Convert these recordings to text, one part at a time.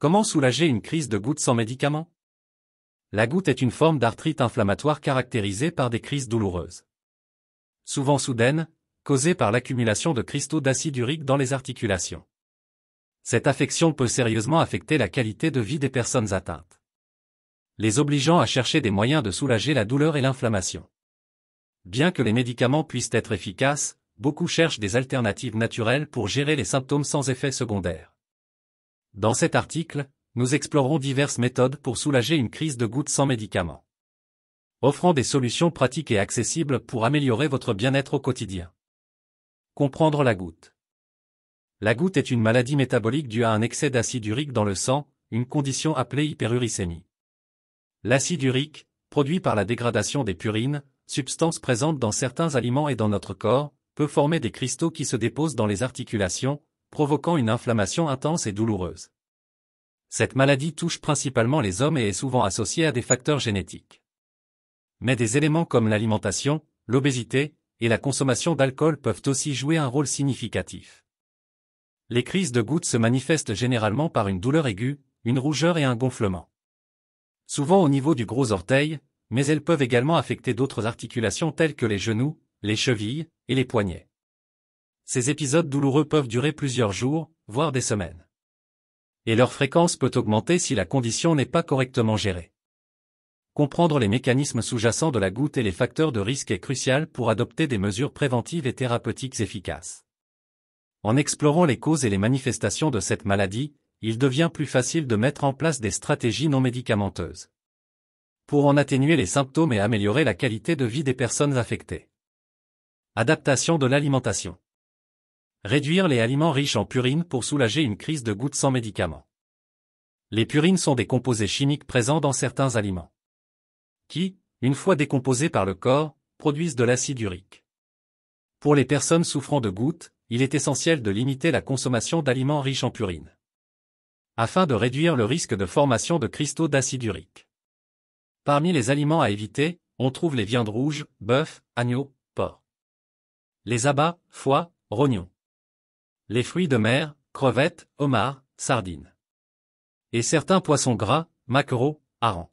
Comment soulager une crise de goutte sans médicaments La goutte est une forme d'arthrite inflammatoire caractérisée par des crises douloureuses. Souvent soudaines, causées par l'accumulation de cristaux d'acide urique dans les articulations. Cette affection peut sérieusement affecter la qualité de vie des personnes atteintes, les obligeant à chercher des moyens de soulager la douleur et l'inflammation. Bien que les médicaments puissent être efficaces, beaucoup cherchent des alternatives naturelles pour gérer les symptômes sans effet secondaire. Dans cet article, nous explorons diverses méthodes pour soulager une crise de goutte sans médicaments. Offrant des solutions pratiques et accessibles pour améliorer votre bien-être au quotidien. Comprendre la goutte. La goutte est une maladie métabolique due à un excès d'acide urique dans le sang, une condition appelée hyperuricémie. L'acide urique, produit par la dégradation des purines, substances présentes dans certains aliments et dans notre corps, peut former des cristaux qui se déposent dans les articulations, provoquant une inflammation intense et douloureuse. Cette maladie touche principalement les hommes et est souvent associée à des facteurs génétiques. Mais des éléments comme l'alimentation, l'obésité et la consommation d'alcool peuvent aussi jouer un rôle significatif. Les crises de gouttes se manifestent généralement par une douleur aiguë, une rougeur et un gonflement. Souvent au niveau du gros orteil, mais elles peuvent également affecter d'autres articulations telles que les genoux, les chevilles et les poignets ces épisodes douloureux peuvent durer plusieurs jours, voire des semaines. Et leur fréquence peut augmenter si la condition n'est pas correctement gérée. Comprendre les mécanismes sous-jacents de la goutte et les facteurs de risque est crucial pour adopter des mesures préventives et thérapeutiques efficaces. En explorant les causes et les manifestations de cette maladie, il devient plus facile de mettre en place des stratégies non médicamenteuses pour en atténuer les symptômes et améliorer la qualité de vie des personnes affectées. Adaptation de l'alimentation. Réduire les aliments riches en purines pour soulager une crise de goutte sans médicaments. Les purines sont des composés chimiques présents dans certains aliments qui, une fois décomposés par le corps, produisent de l'acide urique. Pour les personnes souffrant de gouttes, il est essentiel de limiter la consommation d'aliments riches en purines afin de réduire le risque de formation de cristaux d'acide urique. Parmi les aliments à éviter, on trouve les viandes rouges, bœuf, agneau, porc. Les abats, foie, rognons les fruits de mer, crevettes, homards, sardines. Et certains poissons gras, maquereaux, harengs.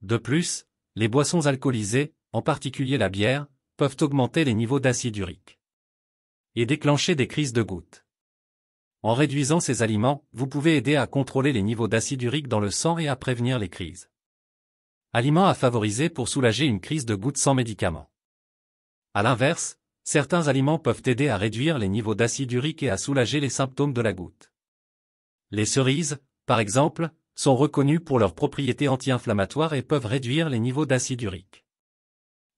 De plus, les boissons alcoolisées, en particulier la bière, peuvent augmenter les niveaux d'acide urique et déclencher des crises de gouttes. En réduisant ces aliments, vous pouvez aider à contrôler les niveaux d'acide urique dans le sang et à prévenir les crises. Aliments à favoriser pour soulager une crise de gouttes sans médicaments. À l'inverse, Certains aliments peuvent aider à réduire les niveaux d'acide urique et à soulager les symptômes de la goutte. Les cerises, par exemple, sont reconnues pour leurs propriétés anti-inflammatoires et peuvent réduire les niveaux d'acide urique.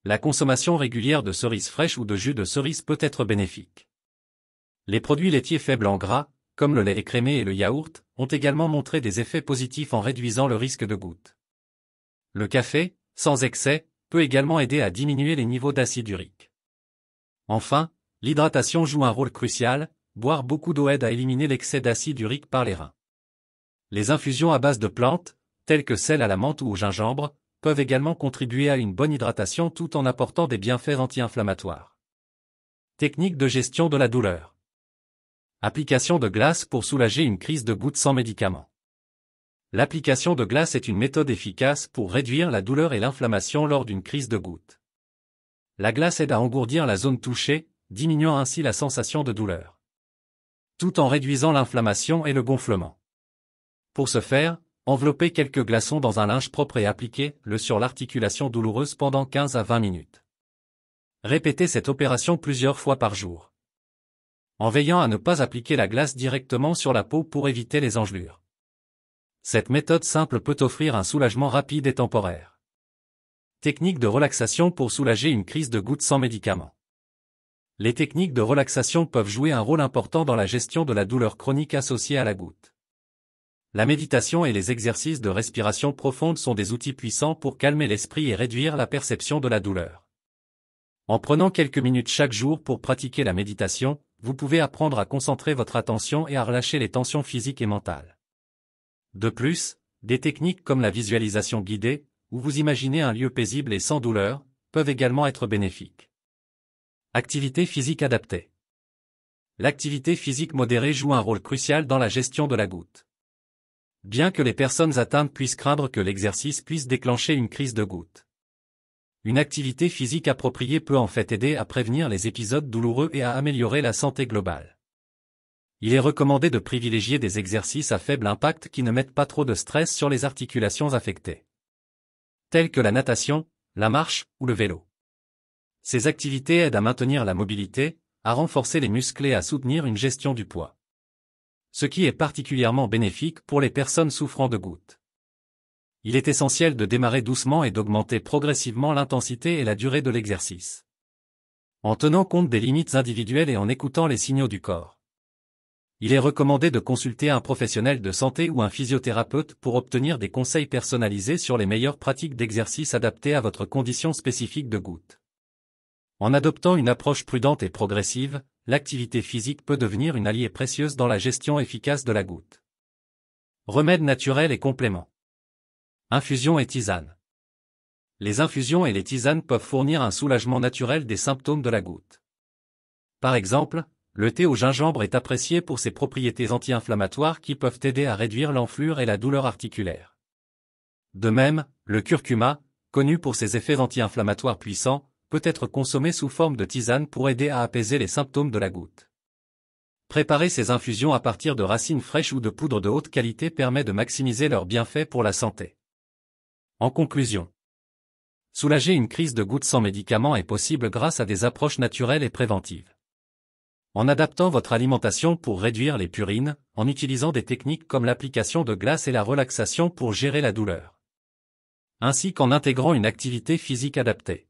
La consommation régulière de cerises fraîches ou de jus de cerises peut être bénéfique. Les produits laitiers faibles en gras, comme le lait écrémé et le yaourt, ont également montré des effets positifs en réduisant le risque de goutte. Le café, sans excès, peut également aider à diminuer les niveaux d'acide urique. Enfin, l'hydratation joue un rôle crucial, boire beaucoup d'eau aide à éliminer l'excès d'acide urique par les reins. Les infusions à base de plantes, telles que celles à la menthe ou au gingembre, peuvent également contribuer à une bonne hydratation tout en apportant des bienfaits anti-inflammatoires. Technique de gestion de la douleur. Application de glace pour soulager une crise de goutte sans médicaments. L'application de glace est une méthode efficace pour réduire la douleur et l'inflammation lors d'une crise de goutte. La glace aide à engourdir la zone touchée, diminuant ainsi la sensation de douleur. Tout en réduisant l'inflammation et le gonflement. Pour ce faire, enveloppez quelques glaçons dans un linge propre et appliquez-le sur l'articulation douloureuse pendant 15 à 20 minutes. Répétez cette opération plusieurs fois par jour. En veillant à ne pas appliquer la glace directement sur la peau pour éviter les engelures. Cette méthode simple peut offrir un soulagement rapide et temporaire. Techniques de relaxation pour soulager une crise de goutte sans médicaments. Les techniques de relaxation peuvent jouer un rôle important dans la gestion de la douleur chronique associée à la goutte. La méditation et les exercices de respiration profonde sont des outils puissants pour calmer l'esprit et réduire la perception de la douleur. En prenant quelques minutes chaque jour pour pratiquer la méditation, vous pouvez apprendre à concentrer votre attention et à relâcher les tensions physiques et mentales. De plus, des techniques comme la visualisation guidée, où vous imaginez un lieu paisible et sans douleur, peuvent également être bénéfiques. Activité physique adaptée. L'activité physique modérée joue un rôle crucial dans la gestion de la goutte. Bien que les personnes atteintes puissent craindre que l'exercice puisse déclencher une crise de goutte. Une activité physique appropriée peut en fait aider à prévenir les épisodes douloureux et à améliorer la santé globale. Il est recommandé de privilégier des exercices à faible impact qui ne mettent pas trop de stress sur les articulations affectées telles que la natation, la marche ou le vélo. Ces activités aident à maintenir la mobilité, à renforcer les muscles et à soutenir une gestion du poids. Ce qui est particulièrement bénéfique pour les personnes souffrant de gouttes. Il est essentiel de démarrer doucement et d'augmenter progressivement l'intensité et la durée de l'exercice. En tenant compte des limites individuelles et en écoutant les signaux du corps il est recommandé de consulter un professionnel de santé ou un physiothérapeute pour obtenir des conseils personnalisés sur les meilleures pratiques d'exercice adaptées à votre condition spécifique de goutte. En adoptant une approche prudente et progressive, l'activité physique peut devenir une alliée précieuse dans la gestion efficace de la goutte. Remèdes naturels et compléments. Infusion et tisane Les infusions et les tisanes peuvent fournir un soulagement naturel des symptômes de la goutte. Par exemple, le thé au gingembre est apprécié pour ses propriétés anti-inflammatoires qui peuvent aider à réduire l'enflure et la douleur articulaire. De même, le curcuma, connu pour ses effets anti-inflammatoires puissants, peut être consommé sous forme de tisane pour aider à apaiser les symptômes de la goutte. Préparer ces infusions à partir de racines fraîches ou de poudre de haute qualité permet de maximiser leurs bienfaits pour la santé. En conclusion, soulager une crise de goutte sans médicaments est possible grâce à des approches naturelles et préventives en adaptant votre alimentation pour réduire les purines, en utilisant des techniques comme l'application de glace et la relaxation pour gérer la douleur, ainsi qu'en intégrant une activité physique adaptée,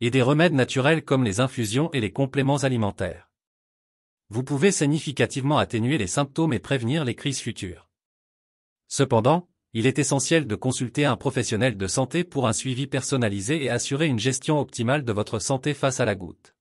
et des remèdes naturels comme les infusions et les compléments alimentaires. Vous pouvez significativement atténuer les symptômes et prévenir les crises futures. Cependant, il est essentiel de consulter un professionnel de santé pour un suivi personnalisé et assurer une gestion optimale de votre santé face à la goutte.